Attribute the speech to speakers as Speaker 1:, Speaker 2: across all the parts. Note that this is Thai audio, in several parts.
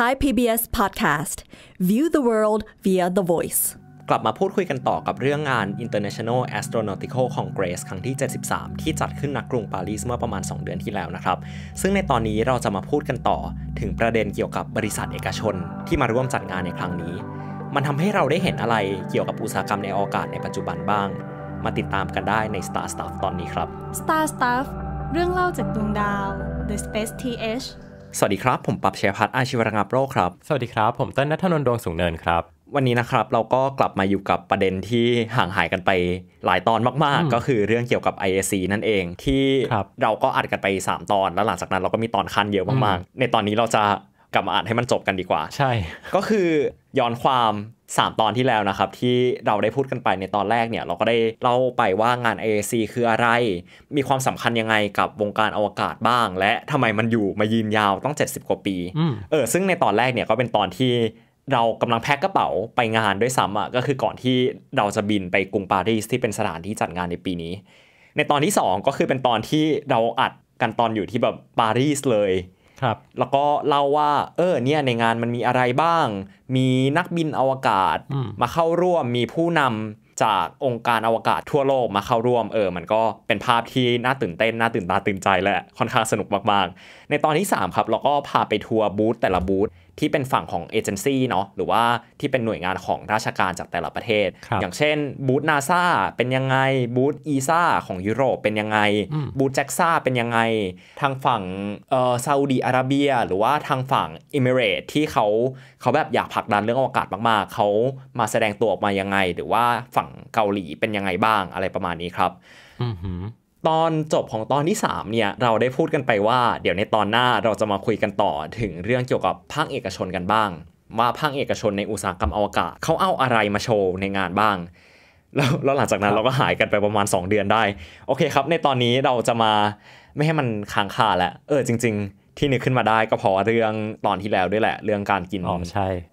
Speaker 1: Thai PBS Podcast View the World via the Voice กลับมาพูดคุยกันต่อกับเรื่องงาน International Astronautical Congress ครั้งที่ 73 ที่จัดขึ้นณกรุงปารีสเมื่อประมาณ2 เดือนที่แล้วนะครับ ซึ่งในตอนนี้เราจะมาพูดกันต่อ ถึงประเด็นเกี่ยวกับบริษัทเอกชนที่มาร่วมจัดงานในครั้งนี้ มันทำให้เราได้เห็นอะไรเกี่ยวกับอุตสาหกรรมในอวกาศในปัจจุบันบ้าง มาติดตามกันได้ใน Star Stuff ตอนนี้ครับ Star Stuff เรื่องเล่าจากดวงดาว The Space TH สวัสดีครับผมปับเชพัฒอาชีวระงับโรคครับสวัสดีครับผมเต้นนัทนนท์ดวงสูงเนินครับวันนี้นะครับเราก็กลับมาอยู่กับประเด็นที่ห่างหายกันไปหลายตอนมากๆ ก็คือเรื่องเกี่ยวกับ IAC นั่นเองที่เราก็อัดกันไป 3 ตอนแล้วหลังจากนั้นเราก็มีตอนคันเยอะมาก ๆ ในตอนนี้เราจะกลับมาอ่านให้มันจบกันดีกว่า ใช่ก็คือย้อนความ 3 ตอนที่แล้วนะครับ ที่เราได้พูดกันไปในตอนแรกเนี่ย เราก็ได้เล่าไปว่างาน AAC คืออะไร มีความสำคัญยังไงกับวงการอวกาศบ้าง และทำไมมันอยู่มายืนยาวต้อง 70กว่าปี เออซึ่งในตอนแรกเนี่ยก็เป็นตอนที่เรากำลังแพ็คกระเป๋าไปงานด้วยซ้ำอ่ะก็คือก่อนที่เราจะบินไปกรุงปารีสที่เป็นสถานที่จัดงานในปีนี้ ในตอนที่2ก็คือเป็นตอนที่เราอัดกันตอนอยู่ที่แบบปารีสเลยครับแล้วก็เล่าว่า เออ เนี่ย ในงานมันมีอะไรบ้าง มีนักบินอวกาศมาเข้าร่วมมีผู้นำจากองค์การอวกาศทั่วโลกมาเข้าร่วม เออ มันก็เป็นภาพที่น่าตื่นเต้น น่าตื่นตาตื่นใจแหละ ค่อนข้างสนุกมาก ๆ ในตอนที่ 3 ครับ เราก็พาไปทัวร์บูธแต่ละบูธที่เป็นฝั่งของเอเจนซี่เนาะหรือว่าที่เป็นหน่วยงานของราชการจากแต่ละประเทศ อย่างเช่นบูธนาซาเป็นยังไงบูธอีซาของยุโรปเป็นยังไงบูธแจ็กซาเป็นยังไง ทางฝั่งเอ่อซาอุดีอาระเบีย หรือว่าทางฝั่งอิมิเรตที่เขาเขาแบบอยากผลักดันเรื่องอวกาศมากๆ เขามาแสดงตัวออกมายังไง หรือว่าฝั่งเกาหลีเป็นยังไงบ้างอะไรประมาณนี้ครับตอนจบของตอนที่3เนี่ยเราได้พูดกันไปว่า เดี๋ยวในตอนหน้าเราจะมาคุยกันต่อถึงเรื่องเกี่ยวกับภาคเอกชนกันบ้างว่าภาคเอกชนในอุตสาหกรรมอวกาศเขาเอาอะไรมาโชว์ ในงานบ้าง แล้วลหลังจากนั้นเราก็หายกันไปประมาณ 2 เดือนได้ โอเคครับในตอนนี้เราจะมาไม่ให้มันค้างคาแล้วเออจริง ๆที่นึกขึ้นมาได้ก็เพราะเรื่องตอนที่แล้วด้วยแหละ เรื่องการกิน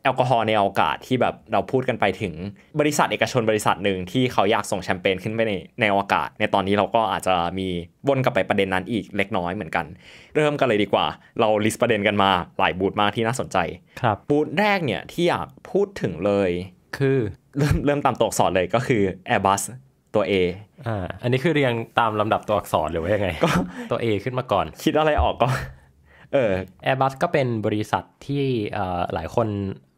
Speaker 1: แอลกอฮอล์ในอากาศที่แบบเราพูดกันไปถึงบริษัท เอกชนบริษัทหนึ่งที่เขาอยากส่งแชมเปญขึ้นไปในในอากาศในตอนนี้เราก็อาจจะมี วนกลับไปประเด็นนั้นอีกเล็กน้อยเหมือนกัน เริ่มกันเลยดีกว่าเราลิสต์ประเด็นกันมาหลายบูธมากที่น่าสนใจครับบูธแรกเนี่ยที่อยากพูดถึงเลย คือเริ่มเริ่มตามตัวอักษรเลยก็คือ Airbus ตัว A อ่าอันนี้คือเรียงตามลำดับตัวอักษรหรือว่ายังไงก็ตัว A ขึ้นมาก่อน คิดอะไรออกก็อออร์บัสก็เป็นบริษัทที่หลายคน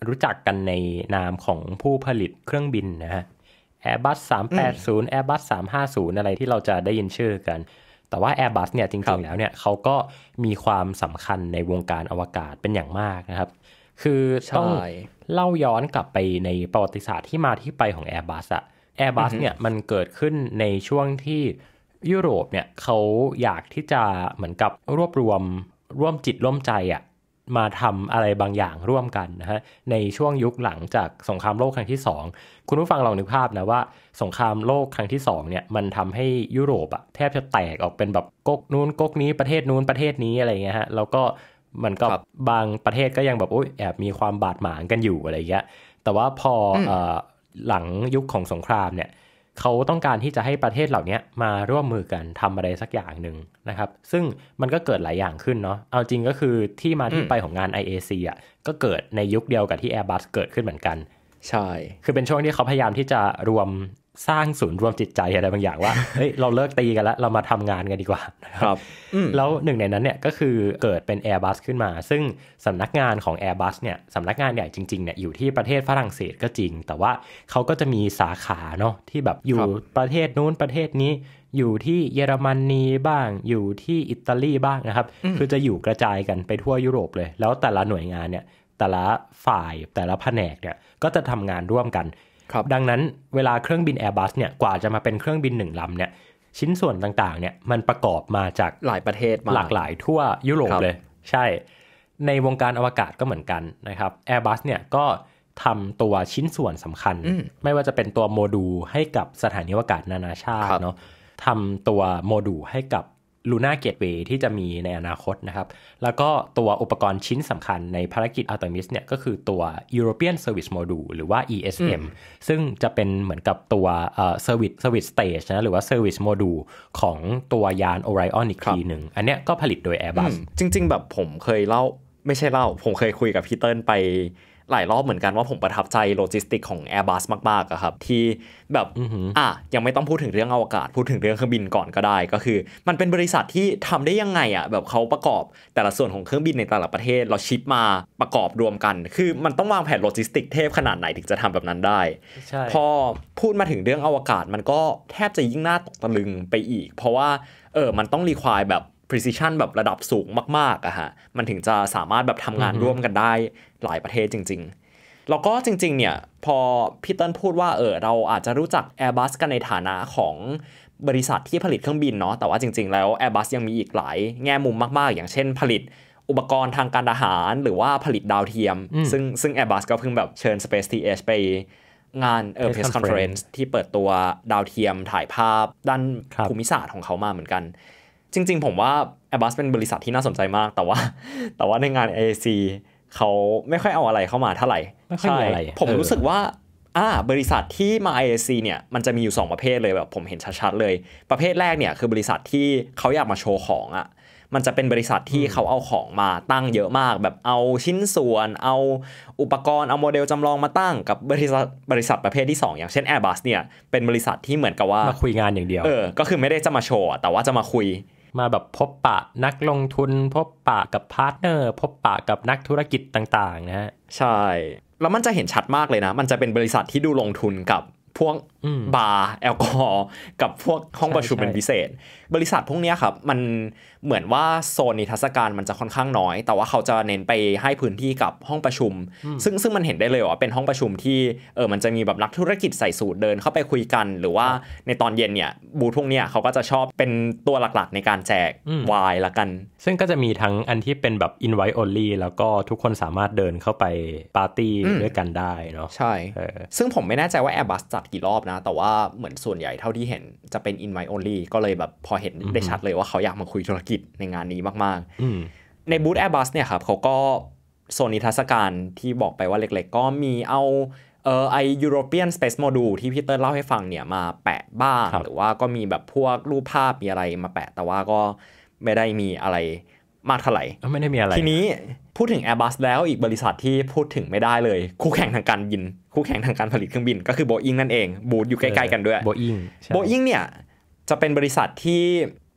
Speaker 1: รู้จักกันในนามของผู้ผลิตเครื่องบินนะฮะ แอร์บัสสามแปดศูนย์แอะไรที่เราจะได้ยินชื่อกัน แต่ว่า Airbus เนี่ยจริงๆแล้วเนี่ยเขาก็มีความสำคัญในวงการอวกาศเป็นอย่างมากนะครับ คือต้องเล่าย้อนกลับไปในประวัติศาสตร์ที่มาที่ไปของ Airbus อะ Airbus เนี่ยมันเกิดขึ้นในช่วงที่ยุโรปเนี่ยเขาอยากที่จะเหมือนกับรวบรวมร่วมจิตร่วมใจอะ่ะ มาทำอะไรบางอย่างร่วมกันนะฮะในช่วงยุคหลังจากสงครามโลกครั้งที่2คุณผู้ฟังลองนึกภาพนะว่า สงครามโลกครั้งที่2เนี่ย มันทำให้ยุโรปอะแทบจะแตกออกเป็นแบบก๊กนู้นก๊กนี้ประเทศนู้นประเทศนี้อะไรเงี้ยฮะแล้วก็มันก็บบางประเทศก็ยังแบบโอ้ยแอบมีความบาดหมางกันอยู่อะไรเงี้ยแต่ว่าพออหลังยุคของสงครามเนี่ยเขาต้องการที่จะให้ประเทศเหล่านี้มาร่วมมือกันทำอะไรสักอย่างหนึ่งนะครับ ซึ่งมันก็เกิดหลายอย่างขึ้นเนาะเอาจริงก็คือที่มาที่ไปของงาน IAC อ่ะก็เกิดในยุคเดียวกับที่ Airbus เกิดขึ้นเหมือนกัน ใช่ คือเป็นช่วงที่เขาพยายามที่จะรวมสร้างศูนย์รวมจิตใจอะไรบางอย่างว่า เฮ้ย เราเลิกตีกันแล้วเรามาทำงานกันดีกว่า ครับ แล้วหนึ่งในนั้นเนี่ยก็คือเกิดเป็น Airbus ขึ้นมา ซึ่งสำนักงานของ Airbus เนี่ยสำนักงานใหญ่จริงๆเนี่ยอยู่ที่ประเทศฝรั่งเศสก็จริง แต่ว่าเขาก็จะมีสาขาเนาะที่แบบอยู่ประเทศนู้นประเทศนี้ อยู่ที่เยอรมนนีบ้าง อยู่ที่อิตาลีบ้างนะครับ คือจะอยู่กระจายกันไปทั่วยุโรปเลย แล้วแต่ละหน่วยงานเนี่ย แต่ละฝ่ายแต่ละแผนกเนี่ยก็จะทำงานร่วมกันดังนั้นเวลาเครื่องบิน a i r b u สเนี่ยกว่าจะมาเป็นเครื่องบินหนึ่งลำเนี่ยชิ้นส่วนต่างๆ เนี่ยมันประกอบมาจากหลายประเทศหลากหลายทั่วยุโรปเลย ใช่ ในวงการอวกาศก็เหมือนกันนะครับ Airbus เนี่ยก็ทำตัวชิ้นส่วนสำคัญ ไม่ว่าจะเป็นตัวโมดูลให้กับสถานีอวกาศนานาชาติเนาะทำตัวโมดูลให้กับลูน่าเกตเวย์ที่จะมีในอนาคตนะครับ แล้วก็ตัวอุปกรณ์ชิ้นสำคัญในภารกิจอัลติมิส เนี่ยก็คือตัว European Service Module หรือว่า ESM ซึ่งจะเป็นเหมือนกับตัวเอ่อ Service Service Stage นะ หรือว่า Service Module ของตัวยาน Orion อีกทีหนึ่งอันเนี้ยก็ผลิตโดย Airbus จริง ๆ แบบผมเคยเล่าไม่ใช่เล่า ผมเคยคุยกับพี่เติ้ลไปหลายรอบเหมือนกันว่าผมประทับใจโลจิสติกของ Airbus มากๆอะครับ ที่แบบอ่ะยังไม่ต้องพูดถึงเรื่องอวกาศ พูดถึงเรื่องเครื่องบินก่อนก็ได้ ก็คือ มันเป็นบริษัทที่ทำได้ยังไงอะแบบเขาประกอบแต่ละส่วนของเครื่องบินในแต่ละประเทศเราชิปมาประกอบรวมกัน คือมันต้องวางแผนโลจิสติกเทพขนาดไหนถึงจะทำแบบนั้นได้พอพูดมาถึงเรื่องอวกาศ มันก็แทบจะยิ่งหน้าตกตะลึงไปอีก เพราะว่าเออมันต้องรีควายแบบ precision แบบระดับสูงมากๆอะฮะมันถึงจะสามารถแบบทำงานร่วมกันได้หลายประเทศจริงๆ แล้วก็จริงๆ เนี่ย พอพี่เติ้ลพูดว่าเออเราอาจจะรู้จัก Airbus กันในฐานะของบริษัทที่ผลิตเครื่องบินเนาะแต่ว่าจริงๆแล้ว Airbus ยังมีอีกหลายแง่มุมมากๆ อย่างเช่นผลิตอุปกรณ์ทางการทหารหรือว่าผลิตดาวเทียม ซึ่งซึ่ง Airbus ก็เพิ่งแบบเชิญ Space TH ไปงานเออเพสคอนเฟอเรนซ์ที่เปิดตัวดาวเทียมถ่ายภาพด้านภูมิศาสตร์ของเขามาเหมือนกัน จริงๆ ผมว่า Airbus เป็นบริษัทที่น่าสนใจมากแต่ว่าแต่ว่าในงาน AAC เขาไม่ค่อยเอาอะไรเข้ามาเท่าไหร่ไม่ค่อยมีอะไรผมรู้สึกว่าอ่าบริษัทที่มา IAC เนี่ย มันจะมีอยู่ 2 ประเภทเลยแบบ ผมเห็นชัดๆเลย ประเภทแรกเนี่ยคือบริษัทที่เขาอยากมาโชว์ของอะ่ะ มันจะเป็นบริษัทที่เขาเอาของมาตั้งเยอะมาก แบบเอาชิ้นส่วน เอาอุปกรณ์เอาโมเดลจำลองมาตั้งกับบริษัทบริษัทประเภทที่2อย่างเช่น Airbus เนี่ยเป็นบริษัทที่เหมือนกับว่ามาคุยงานอย่างเดียวเออ ก็คือไม่ได้จะมาโชว์แต่ว่าจะมาคุยมาแบบพบปะนักลงทุน พบปะกับพาร์ทเนอร์ พบปะกับนักธุรกิจต่าง ๆนะฮะใช่ แล้วมันจะเห็นชัดมากเลยนะ มันจะเป็นบริษัทที่ดูลงทุนกับพวกบาร์แอลกอฮอล์กับพวกห้องประชุมเป็นพิเศษบริษัทพวกนี้ครับมันเหมือนว่าโซนนิทรรศการมันจะค่อนข้างน้อย แต่ว่าเขาจะเน้นไปให้พื้นที่กับห้องประชุม ซึ่งซึ่งมันเห็นได้เลยว่าเป็นห้องประชุมที่เออมันจะมีแบบนักธุรกิจใส่สูตรเดินเข้าไปคุยกัน หรือว่าในตอนเย็นเนี่ยบูธพวกนี้เขาก็จะชอบเป็นตัวหลักๆในการแจกวายละกัน ซึ่งก็จะมีทั้งอันที่เป็นแบบ invite only แล้วก็ทุกคนสามารถเดินเข้าไปปาร์ตี้ด้วยกันได้เนาะใช่ซึ่งผมไม่แน่ใจว่าแอร์บัสจัดกี่รอบนะแต่ว่าเหมือนส่วนใหญ่เท่าที่เห็นจะเป็น invite only ก็เลยแบบพอเห็นได้ชัดเลยว่าเขาอยากมาคุยธุรกิจในงานนี้มาก ๆ ในบูธแอร์บัสเนี่ยครับเขาก็ โซนนิทรรศการที่บอกไปว่าเล็กๆ ก็มีเอา เอ่อไอยูโรเปียนสเปซโมดูลที่พี่เตอร์เล่าให้ฟังเนี่ย มาแปะบ้างหรือว่าก็มีแบบพวกรูปภาพมีอะไรมาแปะ แต่ว่าก็ไม่ได้มีอะไรมากเท่าไหร่ ไม่ได้มีอะไร ทีนี้พูดถึง Airbus แล้วอีกบริษัทที่พูดถึงไม่ได้เลย คู่แข่งทางการบินคู่แข่งทางการผลิตเครื่องบินก็คือ Boeing นั่นเองบูธอยู่ใกล้ ๆ กันด้วย Boeing Boeing เนี่ยจะเป็นบริษัทที่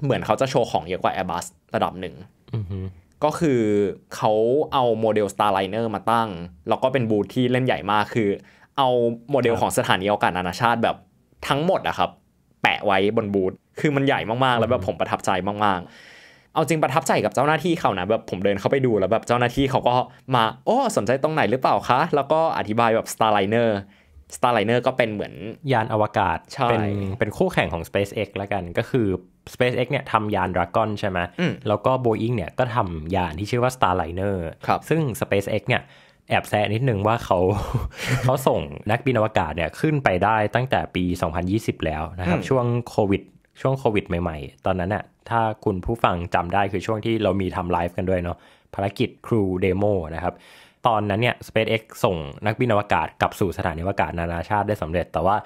Speaker 1: เหมือนเขาจะโชว์ของเยอะกว่า Airbus ระดับหนึ่ง ก็คือเขาเอาโมเดล Starliner มาตั้ง แล้วก็เป็นบูธที่เล่นใหญ่มากคือ เอาโมเดลของสถานีอวกาศนานาชาติแบบทั้งหมดอะครับ แปะไว้บนบูธคือมันใหญ่มากๆ แล้วแบบผมประทับใจมากๆ เอาจริงประทับใจกับเจ้าหน้าที่เขานะแบบผมเดินเข้าไปดูแล้วแบบเจ้าหน้าที่เขาก็มาโอ้สนใจตรงไหนหรือเปล่าคะแล้วก็อธิบายแบบ Starliner Starliner ก็เป็นเหมือนยานอวกาศ เป็นเป็นคู่แข่งของ SpaceX แล้วกัน ก็คือ SpaceX เนี่ยทำยาน Dragon ใช่ไหมแล้วก็ Boeing เนี่ยก็ทำยานที่ชื่อว่า Starliner ซึ่ง SpaceX เนี่ยแอบแซะนิดนึงว่าเขาเขาส่งนักบินอวกาศเนี่ยขึ้นไปได้ตั้งแต่ปี 2020 แล้วนะครับ ช่วงโควิด ช่วงโควิดใหม่ๆ ตอนนั้นน่ะถ้าคุณผู้ฟังจำได้คือช่วงที่เรามีทำไลฟ์กันด้วยเนาะภารกิจครูเดโมนะครับตอนนั้นเนี่ย SpaceX ส่งนักบินอวกาศกลับสู่สถานีอวกาศนานาชาติได้สำเร็จ แต่ว่า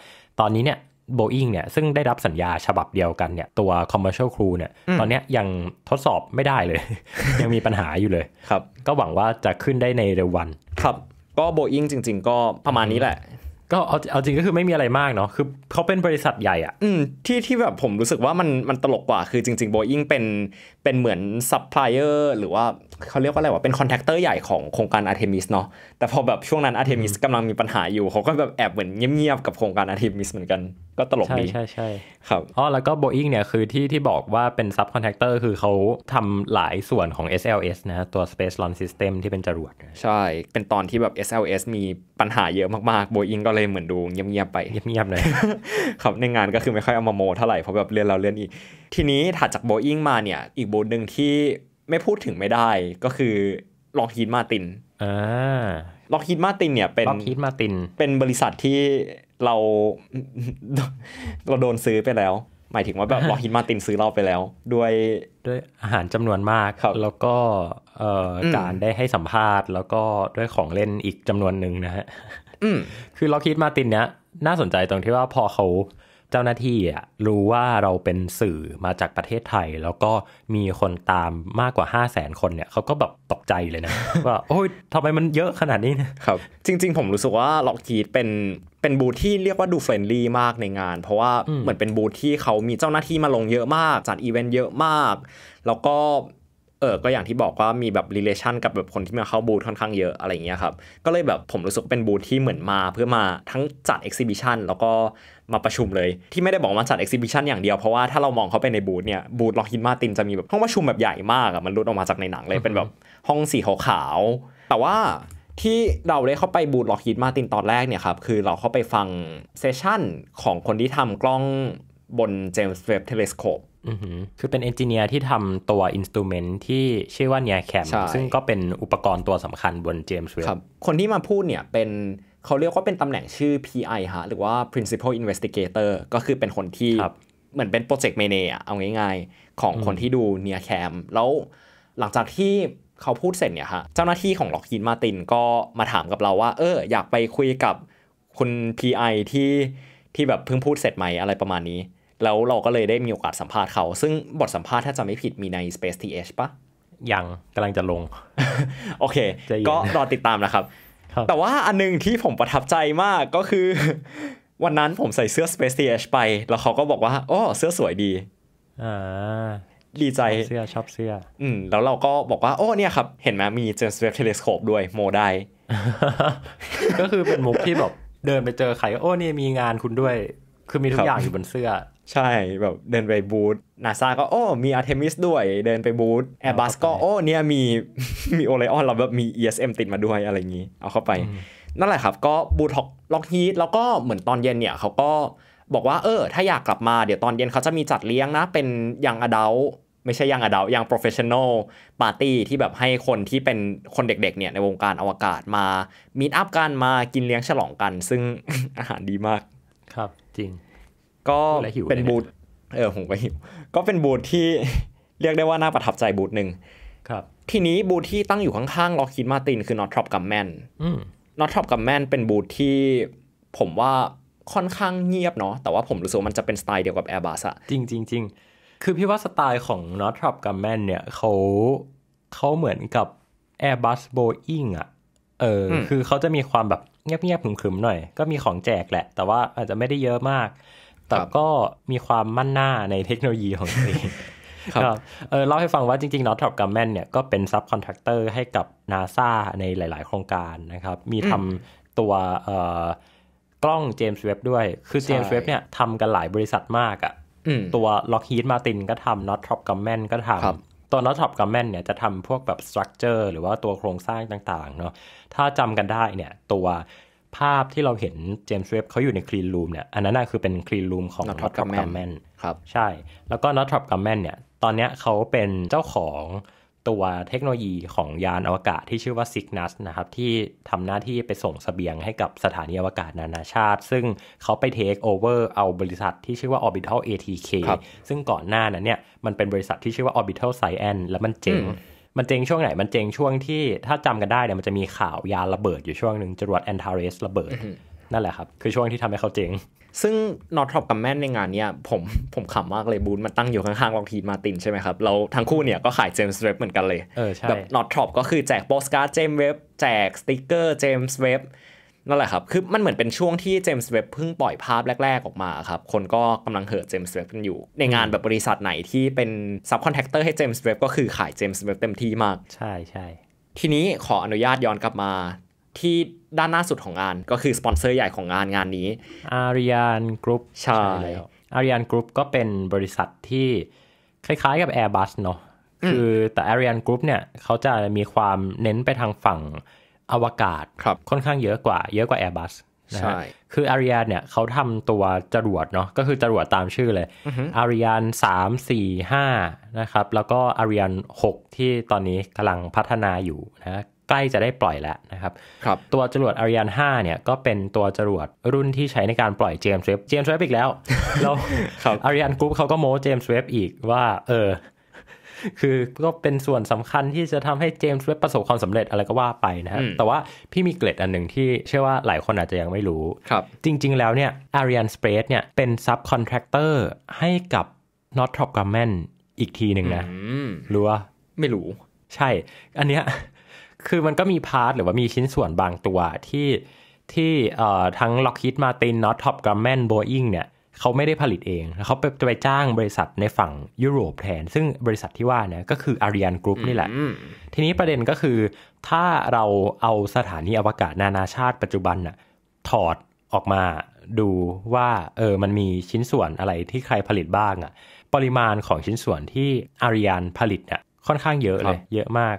Speaker 1: ตอนนี้เนี่ยโบอิงเนี่ยซึ่งได้รับสัญญาฉบับเดียวกันเนี่ยตัว commercial crew เนี่ยตอนนี้ยังทดสอบไม่ได้เลย ยังมีปัญหาอยู่เลยครับ ก็หวังว่าจะขึ้นได้ในเร็ววัน ครับ ก็โบอิงจริง ๆ ก็ประมาณนี้แหละก็เอาจริงก็คือไม่มีอะไรมากเนาะคือเขาเป็นบริษัทใหญ่อ่ะที่ที่แบบผมรู้สึกว่ามันมันตลกกว่าคือจริงๆโบอิงเป็นเป็นเหมือนซัพพลายเออร์หรือว่าเขาเรียกว่าอะไรวะเป็นคอนแทคเตอร์ใหญ่ของโครงการอาร์เทมิสเนาะแต่พอแบบช่วงนั้นอาร์เทมิสกำลังมีปัญหาอยู่เขาก็แบบแอบเหมือนเงียบๆกับโครงการอาร์เทมิสเหมือนกัน ก็ตลกดีใช่ใช่ครับอ๋อแล้วก็โบอิงเนี่ย คือที่ที่บอกว่าเป็นซับคอนแทคเตอร์คือเขาทำหลายส่วนของ SLS นะะตัว Space Launch System ที่เป็นจรวด ใช่ เป็นตอนที่แบบ SLS มีปัญหาเยอะมากๆโบอิงก็เลยเหมือนดูเงียบๆไปเงียบๆเลยครับในงานก็คือไม่ค่อยเอามาโมเท่าไหร่เพราะแบบเลื่อนเราเลื่อนอีกทีนี้ถัดจากโบอิงมาเนี่ย อีกโบหนึ่งที่ไม่พูดถึงไม่ได้ ก็คือล็อกฮีดมาตินอ่าล็อกฮีดมาตินเนี่ยเป็นลองฮีดมาตินเป็นบริษัทที่เรา เราโดนซื้อไปแล้ว หมายถึงว่าแบบล็อกฮีดมาตินซื้อเราไปแล้วด้วยด้วยอาหารจำนวนมากครับแล้วก็การได้ให้สัมภาษณ์แล้วก็ด้วยของเล่นอีกจำนวนหนึ่งนะฮะคือล็อกฮีดมาตินเนี้ยน่าสนใจตรงที่ว่าพอเขาเจ้าหน้าที่อ่ะรู้ว่าเราเป็นสื่อมาจากประเทศไทย แล้วก็มีคนตามมากกว่า 5 0 0 0 0นคนเนี่ยเขาก็แบบตกใจเลยนะ ว่าโอ้ยทำไมมันเยอะขนาดนี้นะครับ จริง ๆ ผมรู้สึกว่าล็อกกีดเป็นเป็นบูธที่เรียกว่าดูเฟรนลี่มากในงาน เพราะว่าเหมือนเป็นบูธที่เขามีเจ้าหน้าที่มาลงเยอะมากจัดอีเวนต์เยอะมาก แล้วก็เออก็อย่างที่บอกว่ามีแบบรีเลชันกับแบบคนที่มาเข้าบูธค่อนข้างเยอะอะไรเงี้ยครับ ก็เลยแบบผมรู้สึกเป็นบูธที่เหมือนมาเพื่อมาทั้งจัดอ็กซิบิชันแล้วก็มาประชุมเลย ที่ไม่ได้บอกว่าจัดอ็กซิบิชันอย่างเดียวเพราะว่าถ้าเรามองเข้าไปในบูธเนี่ยบูธล็อกฮินมาตินจะมีแบบห้องประชุมแบบใหญ่มากอะมันรุดออกมาจากในหนังเลยเป็นแบบห้องสีขาวขาว แต่ว่าที่เราได้เข้าไปบูธล็อกฮิตมาตินตอนแรกเนี่ยครับคือเราเข้าไปฟังเซสชั่นของคนที่ทำกล้องบนเจมส์เวฟเทเลสโคปคือเป็นเอนจิเนียร์ที่ทำตัวอินสตูเมนที่ ชื่อว่าเนียแคมซึ่งก็เป็นอุปกรณ์ตัวสำคัญบนเจมส์เวบคนที่มาพูดเนี่ยเป็นเขาเรียกว่าเป็นตำแหน่งชื่อ PI ฮะหรือว่า Principal Investigator ก็คือเป็นคนที่ เหมือนเป็นโปรเจกต์เมเนอเอาง่าย ๆของคนที่ดูเนียแคมแล้วหลังจากที่เขาพูดเสร็จเนี่ยฮะ เจ้าหน้าที่ของล็อกฮินมาตินก็มาถามกับเราว่าเอออยากไปคุยกับคุณ PI ที่ที่แบบเพิ่งพูดเสร็จไหมอะไรประมาณนี้แล้วเราก็เลยได้มีโอกาสสัมภาษณ์เขา ซึ่งบทสัมภาษณ์ถ้าจำไม่ผิดมีใน Space TH ปะยังกำลังจะลง โอเค ก็รอติดตามนะครับ แต่ว่าอันนึงที่ผมประทับใจมากก็คือ วันนั้นผมใส่เสื้อ Space TH ไป แล้วเขาก็บอกว่าอ๋อเสื้อสวยดี อ่า ดีใจ เสื้อชอบเสื้อ อืม แล้วเราก็บอกว่า โอ้เนี่ยครับ เห็นไหมมีเจนส์เวฟเทเลสโคปด้วยโมได้ ก็คือเป็นมุกที่แบบเดินไปเจอใคร โอ้เนี่ยมีงานคุณด้วย คือมีทุกอย่างอยู่บนเสื้อใช่ แบบเดินไปบูธนาซาก็โอ้มีอาร์เทมิสด้วยเดินไปบูธแอร์บัสก็โอ้เนี่ยมีมีโอไลออนเราแบบมี ESM ติดมาด้วยอะไรอย่างนี้ เอาเข้าไป นั่นแหละครับ ก็บูทอกล็อกฮีทแล้วก็เหมือนตอนเย็นเนี่ยเขาก็บอกว่าเออ ถ้าอยากกลับมาเดี๋ยวตอนเย็นเขาจะมีจัดเลี้ยงนะ เป็นยังอดัลไม่ใช่ยังอดัลยังโปรเฟชชั่นอลปาร์ตี้ที่แบบให้คนที่เป็นคนเด็กๆเนี่ยในวงการอวกาศมามีอัพกันมากินเลี้ยงฉลองกันซึ่งอาหารดีมากครับ จริงก็เป็นบูธเออผมก็หิว ก็เป็นบูธที่เรียกได้ว่า น่าประทับใจบูธหนึ่ง ครับ ทีนี้บูธที่ตั้งอยู่ข้างๆล็อกคิดมาตินคือนอตทรอปกับแมนนอตทรอปกับแมนเป็นบูธที่ผมว่าค่อนข้างเงียบเนาะ แต่ว่าผมรู้สึกมันจะเป็นสไตล์เดียวกับ Airbus อะจริงจริงจริงคือพี่ว่าสไตล์ของนอตทรอปกับแมนเนี่ย เขา เขาเหมือนกับ Airbus Boeing อะเออ คือเขาจะมีความแบบเงียบๆขรึมๆหน่อย ก็มีของแจกแหละ แต่ว่าอาจจะไม่ได้เยอะมากแต่ก็มีความมั่นหน้าในเทคโนโลยีของตัวเองครับ เออเล่าให้ฟังว่าจริง ๆ Northrop g r u m m a เนี่ยก็เป็นซับคอนแทคเตอร์ให้กับ NASA ในหลาย ๆ โครงการนะครับ มีทำตัวเอ่อกล้องเจมส์เว็บด้วยคือเจมส์เว็บเนี่ยทำกันหลายบริษัทมากอะ่ะตัว l o c k h e ทมาตินก็ทำ n o ต t h r o p g r u m m a ก็ทำตัว n o ต t h r o p g r u m m a เนี่ยจะทำพวกแบบสตรัคเจอร์หรือว่าตัวโครงสร้างต่าง ๆ เนาะถ้าจำกันได้เนี่ยตัวภาพที่เราเห็นเจมส์เว็บเขาอยู่ในคลีนรูมเนี่ย อันนั้นน่คือเป็นคลีนรูมของนอตทรัมกัมแมนครับ ใช่ แล้วก็นอตทรัมกัมแมนเนี่ย ตอนนี้เขาเป็นเจ้าของตัวเทคโนโลยีของยานอวกาศที่ชื่อว่าซิกนัสนะครับ ที่ทำหน้าที่ไปส่งสเสบียงให้กับสถานีอวกาศนานาชาติ ซึ่งเขาไปเทคโอเวอร์เอาบริษัทที่ชื่อว่า Orbital ATK ซึ่งก่อนหน้านั้นเนี่ย มันเป็นบริษัทที่ชื่อว่า Orbital Science แล้วมันเจ๋งมันเจงช่วงไหน มันเจงช่วงที่ถ้าจำกันได้เนี่ยมันจะมีข่าวยาระเบิดอยู่ช่วงหนึ่งจรวดแอนทาริสระเบิด นั่นแหละครับ คือช่วงที่ทำให้เขาเจง ซึ่งนอตทรอปกับแมนในงานเนี้ยผมผมขำมากเลยบูธมันตั้งอยู่ข้างๆ ลองทีมาตินใช่ไหมครับเราทั้งคู่เนี่ยก็ขายเจมส์เว็บเหมือนกันเลย เออใช่แบบนอตทรอปก็คือแจกโปสการ์ดเจมส์เว็บ แจกสติกเกอร์เจมส์เว็บนั่นแหละครับ คือมันเหมือนเป็นช่วงที่เจมส์เว็บเพิ่งปล่อยภาพแรก ๆออกมาครับ คนก็กำลังเห่อเจมส์เว็บกันอยู่ ในงานแบบบริษัทไหนที่เป็นซับคอนแทคเตอร์ให้เจมส์เว็บก็คือขายเจมส์เว็บเต็มที่มาก ใช่ใช่ ทีนี้ขออนุญาตย้อนกลับมาที่ด้านหน้าสุดของงานก็คือสปอนเซอร์ใหญ่ของงานงานนี้อรีย a นกรุ๊ป ใช่แล้วย r นกรุ๊ปก็เป็นบริษัทที่คล้าย ๆกับ Airbus เนาะ คือแต่อรีย a นกรุ๊ปเนี่ยเขาจะมีความเน้นไปทางฝั่งอวกาศครับค่อนข้างเยอะกว่า เยอะกว่า Airbus สใชะคืออาริยานเนี่ยเขาทำตัวจรวดเนาะก็คือจรวดตามชื่อเลยอาริยานสามสี่ห้านะครับ แล้วก็อาริยานหกที่ตอนนี้กำลังพัฒนาอยู่นะใกล้จะได้ปล่อยแล้วนะครับครับตัวจรวดอาริยานาเนี่ยก็เป็นตัวจรวดรุ่นที่ใช้ในการปล่อยเจมส์เวฟเจมส์เวฟอีกแล้วแล้วอาริยานกรุ๊ปเขาก็โม้เจมส์เวฟอีกว่า เออคือก็เป็นส่วนสำคัญที่จะทำให้เจมส์เว็บประสบความสำเร็จอะไรก็ว่าไปนะครับแต่ว่าพี่มีเกร็ดอันหนึ่งที่เชื่อว่าหลายคนอาจจะยังไม่รู้ครับ จริงๆแล้วเนี่ยอาริ a ันสเปรดเนี่ยเป็นซับคอนแทคเตอร์ให้กับนอตทรอปก r a แมนอีกทีหนึ่งนะ รู้ว่าไม่รู้ ใช่ อันเนี้ยคือมันก็มีพาร์ทหรือว่ามีชิ้นส่วนบางตัวที่ที่ทั้งล็อกฮิตมาตินนอตทรอปก p g แมนโบอิงเนี่ยเขาไม่ได้ผลิตเองเขาไปจะไปจ้างบริษัทในฝั่งยุโรปแทน ซึ่งบริษัทที่ว่าเนี่ย ก็คืออารียันกรุ๊ปนี่แหละ ทีนี้ประเด็นก็คือ ถ้าเราเอาสถานีอวกาศนานาชาติปัจจุบันน่ะถอดออกมาดูว่า เออ มันมีชิ้นส่วนอะไรที่ใครผลิตบ้างอะ่ะปริมาณของชิ้นส่วนที่อารียันผลิตเนี่ยค่อนข้างเยอะเลย เยอะมาก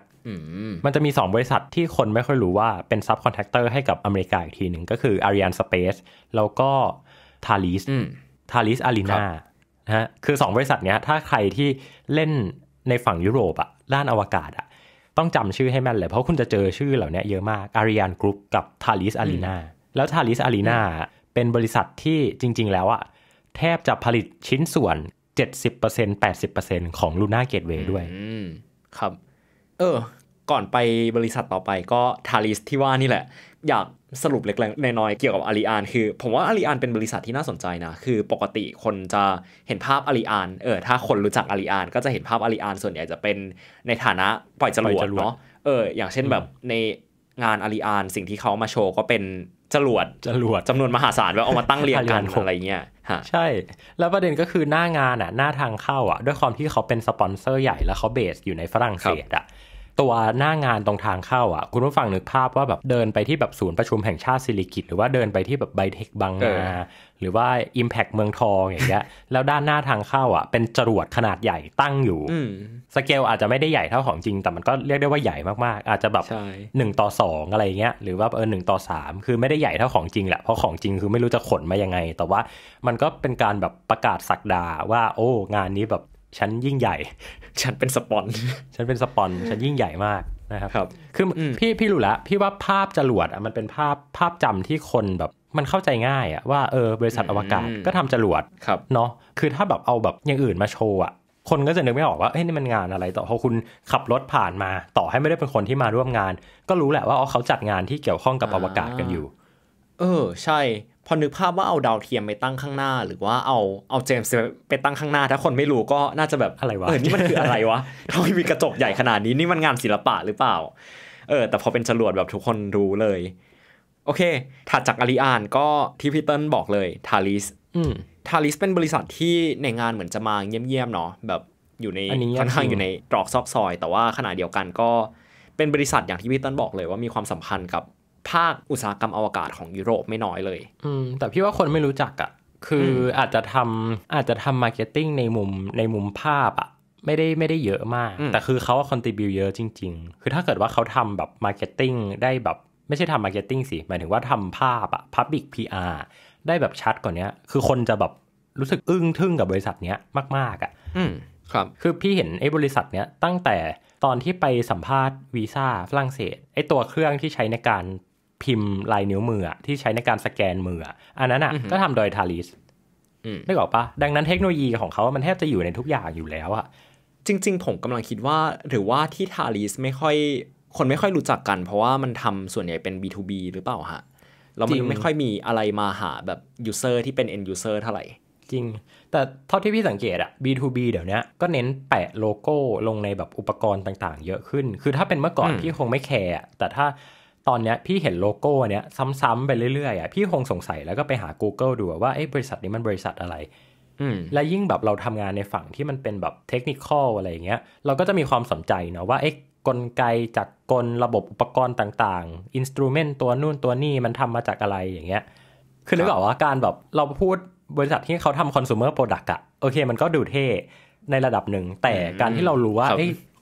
Speaker 1: มันจะมี2บริษัทที่คนไม่ค่อยรู้ว่า เป็นซับคอนแทคเตอร์ให้กับอเมริกาอีกทีหนึ่งก็คืออารีย e นสเปซ แล้วก็ทาลิสทาลิสอารีนานะฮะ คือสองบริษัทเนี้ย ถ้าใครที่เล่นในฝั่งยุโรปอะด้านอวกาศอะต้องจำชื่อให้แม่นเลย เพราะคุณจะเจอชื่อเหล่านี้เยอะมากอาริยันกรุ๊ปกับทาลิสอารีนา แล้วทาลิสอารีนาเป็นบริษัทที่จริง ๆ แล้วอะแทบจะผลิตชิ้นส่วน 70% 80%ของลูน่าเกตเวย์ด้วยครับ เออ ก่อนไปบริษัทต่อไปก็ทาริสที่ว่านี่แหละ อยากสรุปเล็กๆน้อยๆเกี่ยวกับอาริอานคือ ผมว่าอาริอานเป็นบริษัทที่น่าสนใจนะ คือปกติคนจะเห็นภาพอาริอานเออถ้าคนรู้จักอาริอาน ก็จะเห็นภาพอาริอานส่วนใหญ่จะเป็นในฐานะปล่อยจรวดเนาะเอออย่างเช่นแบบในงานอาริอานสิ่งที่เขามาโชว์ก็เป็นจรวดจรวดจำนวนมหาศาลแบบเอามาตั้งเรียงกันอะไรเงี้ยใช่ แล้วประเด็นก็คือหน้างานอ่ะหน้าทางเข้าอ่ะ ด้วยความที่เขาเป็นสปอนเซอร์ใหญ่แล้วเขาเบสอยู่ในฝรั่งเศสอ่ะัวหน้างานตรงทางเข้าอ่ะ คุณผู้ฟังนึกภาพว่าแบบเดินไปที่แบบศูนย์ประชุมแห่งชาติสิริกิตหรือว่าเดินไปที่แบบไบเทคบางนาหรือว่า Impact เมืองทองอย่างเงี้ยแล้วด้านหน้าทางเข้าอ่ะ เป็นจรวดขนาดใหญ่ตั้งอยู่สเกลอาจจะไม่ได้ใหญ่เท่าของจริง แต่มันก็เรียกได้ว่าใหญ่มากๆ อาจจะแบบ1ต่อ2อะไรเงี้ยหรือว่าเออหต่อ 3 คือไม่ได้ใหญ่เท่าของจริงแหละเพราะของจริงคือไม่รู้จะขนมายังไง แต่ว่ามันก็เป็นการแบบประกาศสักดาว่า โอ้ งานนี้แบบฉันยิ่งใหญ่ฉันเป็นสปอนฉันเป็นสปอนฉันยิ่งใหญ่มากนะครับครับ คือพี่ พี่รู้ละ พี่ว่าภาพจรวดอ่ะ มันเป็นภาพภาพจำที่คนแบบมันเข้าใจง่าย อ่ะว่าเออ บริษัทอวกาศก็ทำจรวดครับ เนาะคือถ้าแบบเอาแบบอย่างอื่นมาโชว์อ่ะ คนก็จะนึกไม่ออกว่าเอ้ยนี่มันงานอะไร ต่อพอคุณขับรถผ่านมาต่อให้ไม่ได้เป็นคนที่มาร่วมงาน ก็รู้แหละ ว่าเขาจัดงานที่เกี่ยวข้องกับอวกาศกันอยู่ เออ ใช่อนึกภาพว่าเอาดาวเทียมไปตั้งข้างหน้าหรือว่าเอาเอาเจมส์ไปตั้งข้างหน้า ถ้าคนไม่รู้ก็น่าจะแบบอะไรวะเออ นี่มันคืออะไรวะทำไมมีกระจกใหญ่ขนาดนี้นี่มันงานศิลปะหรือเปล่าเออ แต่พอเป็นจรวดแบบทุกคนรู้เลย โอเค ถัดจากอาริอานก็ที่พี่เติ้ลบอกเลย ทาริสทาริสเป็นบริษัทที่ในงานเหมือนจะมาเยี่ยมๆเนาะแบบอยู่ในค่อนข้างอยู่ในตรอกซอกซอย แต่ว่าขณะเดียวกันก็เป็นบริษัทอย่างที่พี่เติ้ลบอกเลยว่ามีความสัมพันธ์กับภาคอุตสาหกรรมอวกาศของยุโรปไม่น้อยเลย อืมแต่พี่ว่าคนไม่รู้จักอะ่ะ คืออาจจะทำอาจจะทำมาร์เก็ตติ้งในมุมในมุมภาพอะ่ะ ไม่ได้ไม่ได้เยอะมาก แต่คือเขาว่าคอนติบิวเยอะจริง ๆ คือถ้าเกิดว่าเขาทำแบบมาร์เก็ตติ้งได้แบบ ไม่ใช่ทำมาร์เก็ตติ้งสิ หมายถึงว่าทำภาพอะพับบิกพีอาร์ได้แบบชัดกว่านนี้คือคนจะแบบรู้สึกอึ้งทึ่งกับบริษัทเนี้ยมาก ๆอะ่ะ อืมครับ คือพี่เห็นไอ้บริษัทเนี้ยตั้งแต่ตอนที่ไปสัมภาษณ์วีซ่าฝรั่งเศสไอ้ตัวเครื่องที่ใช้ในการพิมพ์ลายนิ้วมือที่ใช้ในการสแกนมืออันนั้นอ่ะก็ทำโดยทาริสไม่บอกปะดังนั้นเทคโนโลยีของเขา มันแทบจะอยู่ในทุกอย่างอยู่แล้วอ่ะจริง ๆ ผมกำลังคิดว่า หรือว่าที่ทาริสไม่ค่อยคนไม่ค่อยรู้จักกัน เพราะว่ามันทำส่วนใหญ่เป็น B2B หรือเปล่าฮะเรามันไม่ค่อยมีอะไรมาหาแบบยูเซอร์ที่เป็น end user เท่าไหร่ จริง แต่เท่าที่พี่สังเกตอะ B2B เดี๋ยวนี้ก็เน้นแปะโลโก้ลงในแบบอุปกรณ์ต่างๆ เยอะขึ้น คือถ้าเป็นเมื่อก่อนพี่คงไม่แคร์แต่ถ้าตอนเนี้ยพี่เห็นโลโก้เนี้ยซ้ำๆ ไปเรื่อยๆอ่ะพี่คงสงสัยแล้วก็ไปหา Google ดูว่าไอ้บริษัทนี้มันบริษัทอะไรและยิ่งแบบเราทำงานในฝั่งที่มันเป็นแบบเทคนิคอลอะไรอย่างเงี้ยเราก็จะมีความสนใจเนาะว่า เอ๊ะ กลไกจักกลระบบอุปกรณ์ต่างๆอินสตูเมนต์ตัวนู่นตัวนี่มันทำมาจากอะไรอย่างเงี้ยคือนึกออกว่าการแบบเราพูดบริษัทที่เขาทำคอน sumer product อะโอเค มันก็ดูเท่ในระดับหนึ่งแต่การที่เรารู้ว่า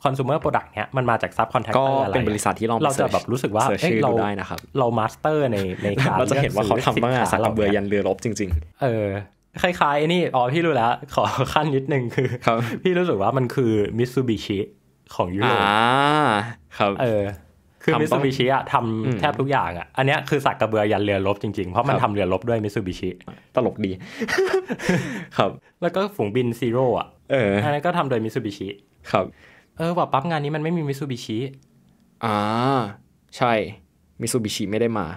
Speaker 1: คอน sumer product เนี้ยมันมาจากับคอนแทคเตอร์อะไร ก็เป็นบริษัทที่เราเราจะแบบรู้สึกว่าเ้เราได้นะครับ เรามาสเตอร์ในในการเราจะเห็นว่าเขาทำมา้งแต่สักกระเบือยันเรือรบจริง ๆ เออ คล้ายๆนี่ อ๋อ พี่รู้แล้ว ขอขั้นนิดนึงคือพี่รู้สึกว่ามันคือมิตซูบิชิของยุโรปอ่าครับเออคือมิสซูบิชิอะทำแทบทุกอย่างอะอันนี้คือสักกระเบือยันเรือรบจริง ๆ เพราะมันทำเรือรบด้วยมิสซูบิชิตลกดี ครับ แล้วก็ฝูงบินซีโร่อะอันนั้นก็ทำโดยมิสซูบิชิครับเออว่าปั๊บงานนี้มันไม่มีมิซูบิชิอ่าใช่มิซูบิชิไม่ได้มา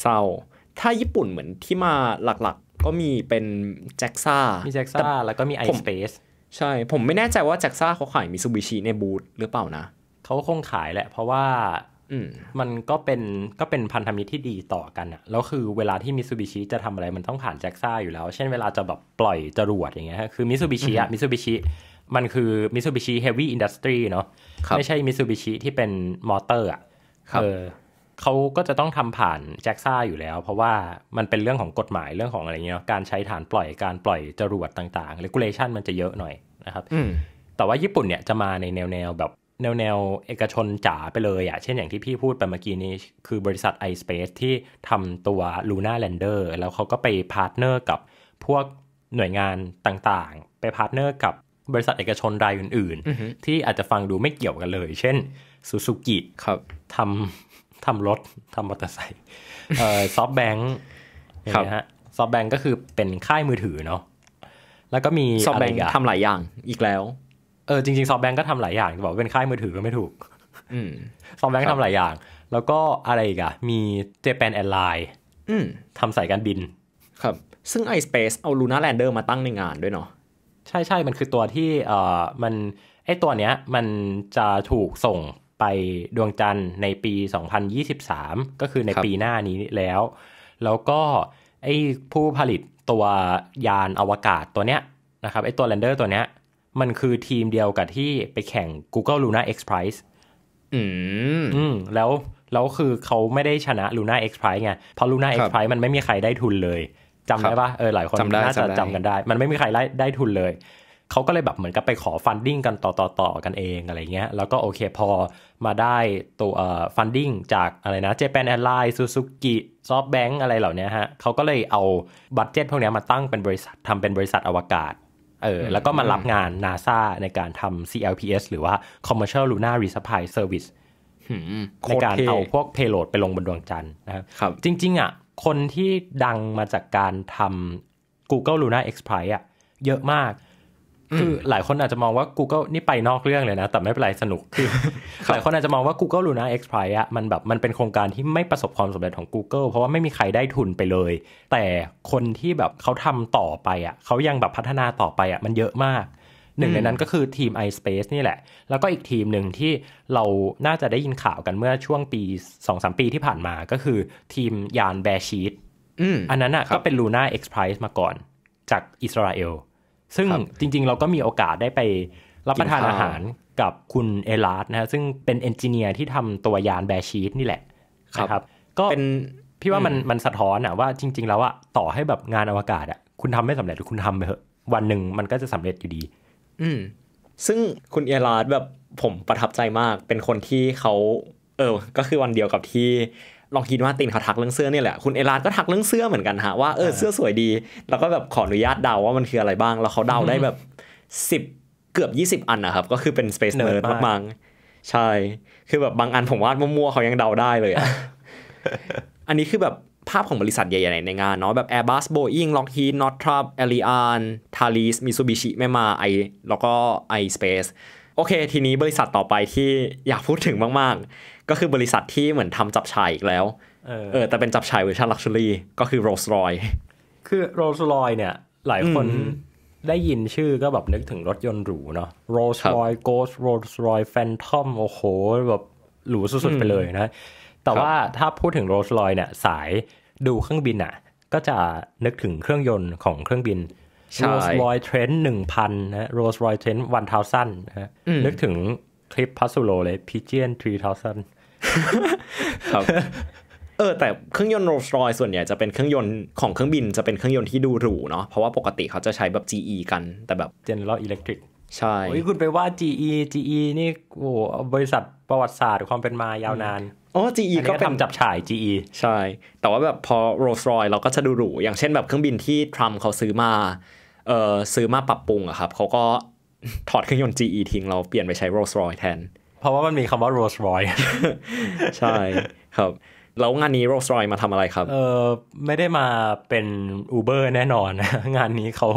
Speaker 1: เศร้าถ้าญี่ปุ่นเหมือนที่มาหลักๆ ก็มีเป็นแจ็กซ่ามีแจ็กซ่าแล้วก็มีไอสเปซใช่ ผมไม่แน่ใจว่าแจ็กซ่าเขาขายมิซูบิชิในบูธหรือเปล่านะเขาคงขายแหละ เพราะว่ามันก็เป็นก็เป็นพันธมิตรที่ดีต่อกันอะแล้วคือเวลาที่มิซูบิชิจะทำอะไรมันต้องผ่านแจ็กซ่าอยู่แล้วเช่นเวลาจะแบบปล่อยจรวดอย่างเงี้ยคือมิซูบิชิอะมิซูบิชิมันคือ Mitsubishi Heavy Industry เนาะ ไม่ใช่ Mitsubishi ที่เป็นมอเตอร์อ่ะเออเขาก็จะต้องทำผ่านแจ็กซ่าอยู่แล้ว เพราะว่ามันเป็นเรื่องของกฎหมายเรื่องของอะไรเงี้ยการใช้ฐานปล่อยการปล่อยจรวดต่างๆ regulation มันจะเยอะหน่อยนะครับ แต่ว่าญี่ปุ่นเนี่ย จะมาในแนวแนวแบบแนวแนวเอกชนจ๋าไปเลยอ่ะ เช่นอย่างที่พี่พูดไปเมื่อกี้นี้ คือบริษัท iSpace ที่ทำตัว Luna Lander แล้วเขาก็ไปพาร์ทเนอร์กับพวกหน่วยงานต่างๆ ไปพาร์ทเนอร์กับบริษัทเอกชนรายอื่นๆที่อาจจะฟังดูไม่เกี่ยวกันเลย เช่นซูซูกิครับทำทำรถทำมอเตอร์ไซค์ซอฟแบงค์ครับฮะซอฟแบงค์ก็คือเป็นค่ายมือถือเนาะแล้วก็มีซอฟแบงค์ทำหลายอย่างอีกแล้ว เออจริงๆซอฟแบงค์ก็ทำหลายอย่าง บอกเป็นค่ายมือถือก็ไม่ถูกซอฟแบงค์ทำหลายอย่าง แล้วก็อะไรอีกอะมีเจแปนแอร์ไลน์ทำสายการบินครับ ซึ่ง iSpace เอาลูน่าแลนเดอร์มาตั้งในงานด้วยเนาะใช่ใช่มันคือตัวที่เอ่อมันไอตัวเนี้ย มันจะถูกส่งไปดวงจันทร์ในปี 2023 ก็คือในปีหน้านี้แล้ว แล้วก็ ไอผู้ผลิตตัวยานอวกาศตัวเนี้ยนะครับไอตัวแลนเดอร์ตัวเนี้ย มันคือทีมเดียวกับที่ไปแข่ง Google Luna X Prize อืม แล้วแล้วคือเขาไม่ได้ชนะ Luna X Prize ไง เพราะ Luna X Prize มันไม่มีใครได้ทุนเลยจำได้ปะเออหลายคนน่าจะจำกันได้ มันไม่มีใครได้ได้ทุนเลยเขาก็เลยแบบเหมือนกับไปขอฟันดิ้งกันต่อต่อต่อกันเองอะไรเงี้ยแล้วก็โอเคพอมาได้ตัวฟันดิ้งจากอะไรนะเจแปนแอร์ไลน์ซูซูกิซอฟแบงก์อะไรเหล่านี้ฮะเขาก็เลยเอาบัตเจ็ตพวกนี้มาตั้งเป็นบริษัททำเป็นบริษัทอวกาศ เออแล้วก็มารับงาน NASA ในการทำ CLPS หรือว่า Commercial Lunar Resupply Service ในการเอาพวกเพโลดไปลงบนดวงจันทร์นะครับจริงๆ อ่ะคนที่ดังมาจากการทำ Google Luna X Prize อะเยอะมาก คือหลายคนอาจจะมองว่า Google นี่ไปนอกเรื่องเลยนะ แต่ไม่เป็นไร สนุก คือหลายคนอาจจะมองว่า Google Luna X Prize อะมันแบบมันเป็นโครงการที่ไม่ประสบความสำเร็จของ Google เพราะว่าไม่มีใครได้ทุนไปเลย แต่คนที่แบบเขาทำต่อไปอะเขายังแบบพัฒนาต่อไปอะมันเยอะมากหนึ่งในนั้นก็คือทีม iSpace นี่แหละ แล้วก็อีกทีมหนึ่งที่เราน่าจะได้ยินข่าวกันเมื่อช่วงปี2มปีที่ผ่านมาก็คือทีมยานแบชีตอันนั้นอ่ะก็เป็น Luna X Prize มาก่อน จากอิสราเอล ซึ่งรจริงๆเราก็มีโอกาสได้ไปรับประทานอาหารกับคุณเอลาร์ดนะฮะซึ่งเป็นเอนจิเนียร์ที่ทำตัวยานแบชีตนี่แหละ ครับ ก็เป็น พี่ว่ามันมันสะท้อนอะว่าจริง ๆ แล้วอะต่อให้แบบงานอวกาศอะคุณทำไม่สำเร็จหรือคุณทำไปเถอะวันหนึ่งมันก็จะสำเร็จอยู่ดีอืมซึ่งคุณเอีาราดแบบผมประทับใจมาก เป็นคนที่เขาเออ ก็คือวันเดียวกับที่ลองคิดว่าตินเขาทักเรื่องเสื้อเนี่ยแหละคุณเอลา์ก็ทักเรื่องเสื้อเหมือนกันฮะว่าเออเสื้อสวยดี แล้วก็แบบขออนุญาตเดาว่ามันคืออะไรบ้างแล้วเขาเดาได้แบบสิบเกือบยี่สิบอันนะครับ ก็คือเป็น Space n ร์ d มากๆใช่ คือแบบบางอันผมวาดมั่วๆเขายังเดาได้เลยอะอันนี้คือแบบภาพของบริษัทใหญ่ๆในงานเนาะแบบ Airbus Boeing Lockheed Northrop a l i a n Thales Mitsubishi แม่มาไอแล้วก็ iSpace โอเค ทีนี้บริษัทต่อไปที่อยากพูดถึงมากๆ ก็คือบริษัทที่เหมือนทำจับฉายอีกแล้วเออ แต่เป็นจับฉายเวอร์ชันลักชัวรี่ก็คือ Rolls Royce คือ Rolls Royce เนี่ย หลายคนได้ยินชื่อก็แบบนึกถึงรถยนต์หรูเนาะ Rolls Royce Ghost Rolls Royce Phantom โอ้โหแบบหรูสุดๆไปเลยนะแต่ว่าถ้าพูดถึงโรสรอยเนี่ยสายดูเครื่องบินอ่ะก็จะนึกถึงเครื่องยนต์ของเครื่องบินโรสรอยเทรนหนึ่งพันนะโรสรอยเทรนวันทาวซันนะฮะนึกถึงคลิปพัสซูโลเลยพิเจียนทรีทาวซันเออแต่เครื่องยนต์โรลส์รอยส่วนใหญ่จะเป็นเครื่องยนต์ของเครื่องบินจะเป็นเครื่องยนต์ที่ดูหรูเนาะเพราะว่าปกติเขาจะใช้แบบ GE กันแต่แบบ General Electric ใช่โอ้ยคุณไปว่า GE GE นี่โอ้บริษัทประวัติศาสตร์ความเป็นมายาวนานอ๋อ GE ก็เป็นทำจับฉาย GE ใช่ แต่ว่าแบบพอ Rolls Royce เราก็จะดูหรู อย่างเช่นแบบเครื่องบินที่ทรัมป์เขาซื้อมา เอ่อซื้อมาปรับปรุงอะครับ เขาก็ถอดเครื่องยนต์ GE ทิ้งเราเปลี่ยนไปใช้ Rolls Royce แทน เพราะว่ามันมีคำว่า Rolls Royce ใช่ครับ แล้วงานนี้ Rolls Royce มาทำอะไรครับ เออไม่ได้มาเป็น Uber แน่นอน งานนี้เขา